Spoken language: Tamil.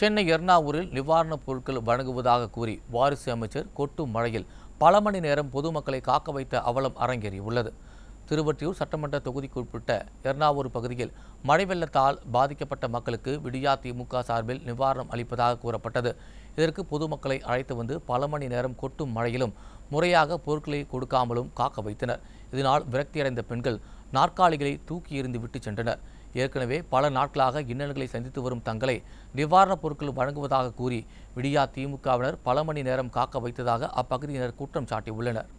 சென்னை எர்ணாவூரில் நிவாரணப் பொருட்கள் வழங்குவதாக கூறி வாரிசு அமைச்சர் கொட்டும் மழையில் பல மணி நேரம் பொதுமக்களை காக்க வைத்த அவலம் அரங்கேறியுள்ளது திருவற்றியூர் சட்டமன்ற தொகுதிக்குட்பட்ட எர்ணாவூர் பகுதியில் மழை வெள்ளத்தால் பாதிக்கப்பட்ட மக்களுக்கு விடியா திமுக சார்பில் நிவாரணம் அளிப்பதாக கூறப்பட்டது இதற்கு பொதுமக்களை அழைத்து வந்து பல மணி நேரம் கொட்டும் மழையிலும் முறையாக பொருட்களை கொடுக்காமலும் காக்க வைத்தனர் இதனால் விரக்தியடைந்த பெண்கள் நாற்காலிகளை தூக்கி எறிந்து விட்டு சென்றனர் ஏற்கனவே பல நாட்களாக இன்னல்களை சந்தித்து வரும் தங்களை நிவாரணப் பொருட்கள் வழங்குவதாக கூறி விடியா திமுகவினர் பல மணி நேரம் காக்க வைத்ததாக அப்பகுதியினர் குற்றம் சாட்டியுள்ளனர்